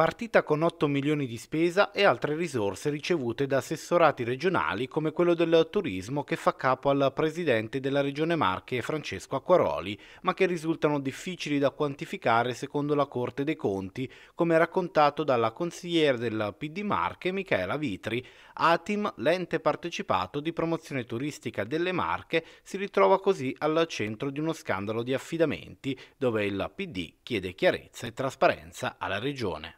partita con 8 milioni di spesa e altre risorse ricevute da assessorati regionali come quello del turismo che fa capo al presidente della Regione Marche Francesco Acquaroli, ma che risultano difficili da quantificare secondo la Corte dei Conti, come raccontato dalla consigliere del PD Marche Michela Vitri. Atim, l'ente partecipato di promozione turistica delle Marche, si ritrova così al centro di uno scandalo di affidamenti, dove il PD chiede chiarezza e trasparenza alla Regione.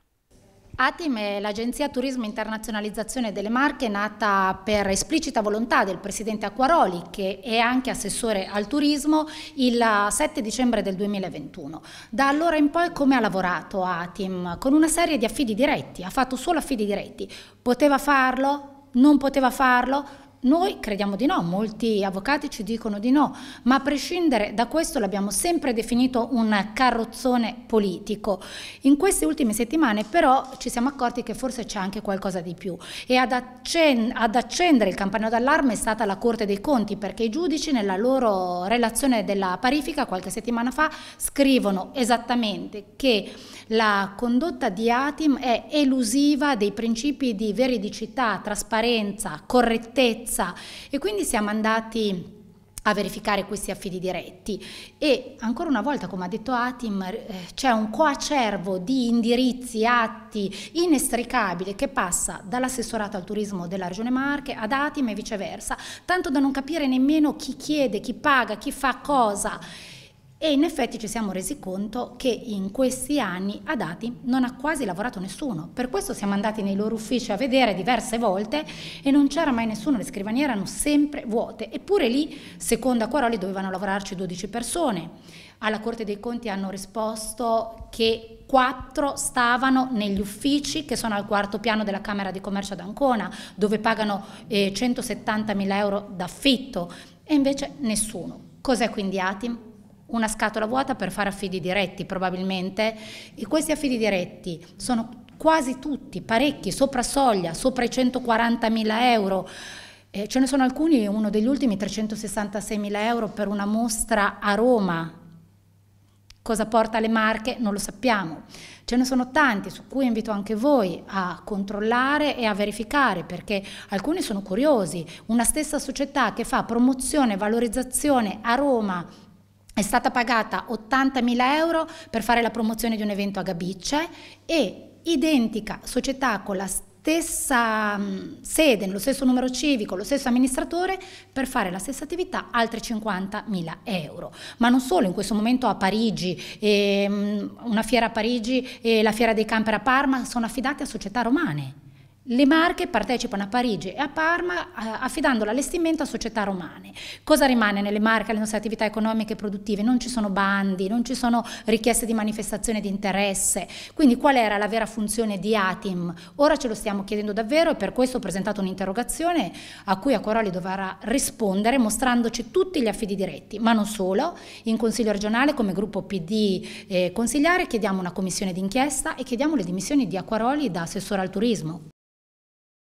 ATIM è l'Agenzia Turismo Internazionalizzazione delle Marche nata per esplicita volontà del Presidente Acquaroli che è anche assessore al turismo il 7 dicembre del 2021. Da allora in poi come ha lavorato ATIM? Con una serie di affidi diretti, ha fatto solo affidi diretti. Poteva farlo? Non poteva farlo? Noi crediamo di no, molti avvocati ci dicono di no, ma a prescindere da questo l'abbiamo sempre definito un carrozzone politico. In queste ultime settimane però ci siamo accorti che forse c'è anche qualcosa di più e ad, ad accendere il campanello d'allarme è stata la Corte dei Conti perché i giudici nella loro relazione della parifica qualche settimana fa scrivono esattamente che la condotta di Atim è elusiva dei principi di veridicità, trasparenza, correttezza, sicurezza e quindi siamo andati a verificare questi affidi diretti e ancora una volta come ha detto Atim eh, c'è un coacervo di indirizzi, atti inestricabile che passa dall'assessorato al turismo della Regione Marche ad Atim e viceversa, tanto da non capire nemmeno chi chiede, chi paga, chi fa cosa e in effetti ci siamo resi conto che in questi anni a dati non ha quasi lavorato nessuno, per questo siamo andati nei loro uffici a vedere diverse volte e non c'era mai nessuno, le scrivanie erano sempre vuote, eppure lì, secondo Acquaroli, dovevano lavorarci 12 persone. Alla Corte dei Conti hanno risposto che quattro stavano negli uffici che sono al quarto piano della Camera di Commercio ad Ancona, dove pagano eh, 170 mila euro d'affitto, e invece nessuno. Cos'è quindi Atim? una scatola vuota per fare affidi diretti probabilmente e questi affidi diretti sono quasi tutti, parecchi, sopra soglia, sopra i 140 mila euro. Eh, ce ne sono alcuni, uno degli ultimi 366 mila euro per una mostra a Roma. Cosa porta le marche? Non lo sappiamo. Ce ne sono tanti su cui invito anche voi a controllare e a verificare perché alcuni sono curiosi. Una stessa società che fa promozione e valorizzazione a Roma è stata pagata 80.000 euro per fare la promozione di un evento a Gabicce e identica società con la stessa mm, sede, lo stesso numero civico, lo stesso amministratore per fare la stessa attività altri 50.000 euro. Ma non solo, in questo momento a Parigi, ehm, una fiera a Parigi e la fiera dei camper a Parma sono affidate a società romane le Marche partecipano a Parigi e a Parma eh, affidando l'allestimento a società romane. Cosa rimane nelle Marche alle nostre attività economiche e produttive? Non ci sono bandi, non ci sono richieste di manifestazione di interesse. Quindi qual era la vera funzione di Atim? Ora ce lo stiamo chiedendo davvero e per questo ho presentato un'interrogazione a cui Acquaroli dovrà rispondere mostrandoci tutti gli affidi diretti, ma non solo. In Consiglio regionale come gruppo PD eh, consigliare chiediamo una commissione d'inchiesta e chiediamo le dimissioni di Acquaroli da assessore al turismo.